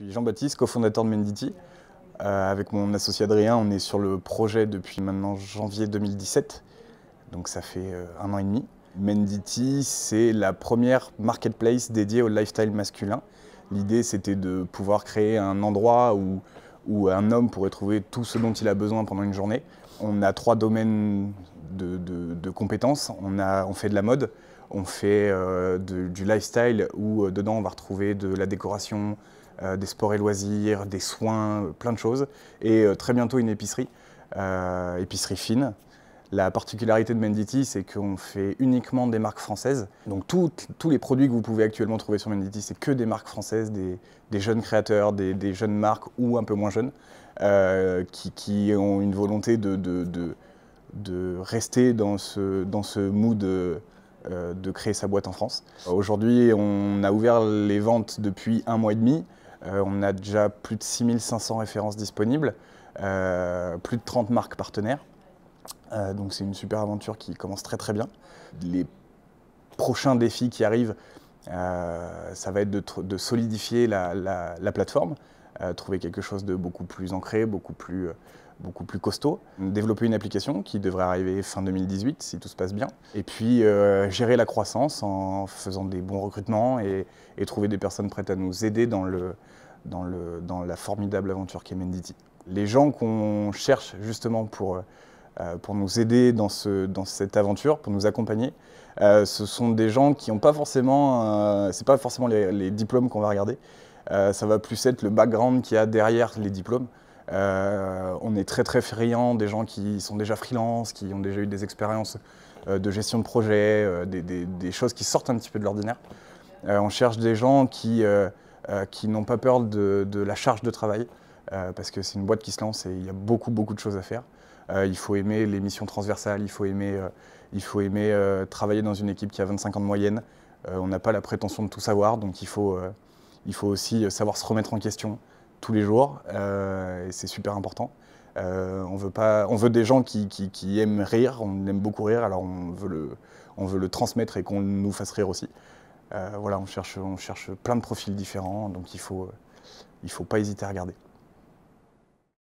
Je suis Jean-Baptiste, cofondateur de Mendity. Euh, avec mon associé Adrien, on est sur le projet depuis maintenant janvier 2017, donc ça fait euh, un an et demi. Mendity, c'est la première marketplace dédiée au lifestyle masculin. L'idée, c'était de pouvoir créer un endroit où, un homme pourrait trouver tout ce dont il a besoin pendant une journée. On a trois domaines de, compétences. On, fait de la mode, on fait euh, du lifestyle où dedans on va retrouver de la décoration, euh, des sports et loisirs, des soins, euh, plein de choses. Et euh, très bientôt une épicerie, épicerie fine. La particularité de Menditi, c'est qu'on fait uniquement des marques françaises. Donc tous les produits que vous pouvez actuellement trouver sur Menditi, c'est que des marques françaises, des, jeunes créateurs, des, jeunes marques ou un peu moins jeunes, qui, ont une volonté de, de, rester dans ce, dans ce mood de créer sa boîte en France. Aujourd'hui, on a ouvert les ventes depuis un mois et demi. Euh, on a déjà plus de 6500 références disponibles, euh, plus de 30 marques partenaires. Euh, donc c'est une super aventure qui commence très très bien. Les prochains défis qui arrivent, ça va être de, solidifier la plateforme, trouver quelque chose de beaucoup plus ancré, beaucoup plus, euh, beaucoup plus costaud, développer une application qui devrait arriver fin 2018 si tout se passe bien, et puis euh, gérer la croissance en faisant des bons recrutements et, trouver des personnes prêtes à nous aider dans, le, dans, le, dans la formidable aventure qu'est Mendity. Les gens qu'on cherche justement pour, euh, pour nous aider dans, ce, dans cette aventure, pour nous accompagner, ce sont des gens qui n'ont pas forcément, c'est pas forcément les diplômes qu'on va regarder, euh, ça va plus être le background qu'il y a derrière les diplômes. Euh, on est très très friand des gens qui sont déjà freelance, qui ont déjà eu des expériences euh, de gestion de projet, des, choses qui sortent un petit peu de l'ordinaire. on cherche des gens qui, qui n'ont pas peur de, la charge de travail, parce que c'est une boîte qui se lance et il y a beaucoup beaucoup de choses à faire. il faut aimer les missions transversales, il faut aimer, il faut aimer travailler dans une équipe qui a 25 ans de moyenne. on n'a pas la prétention de tout savoir, donc il faut il faut aussi savoir se remettre en question tous les jours, euh, et c'est super important. Euh, on, veut pas, on veut des gens qui, aiment rire, on aime beaucoup rire, alors on veut le, on veut le transmettre et qu'on nous fasse rire aussi. Euh, voilà, on cherche, on cherche plein de profils différents, donc il ne faut, il faut pas hésiter à regarder.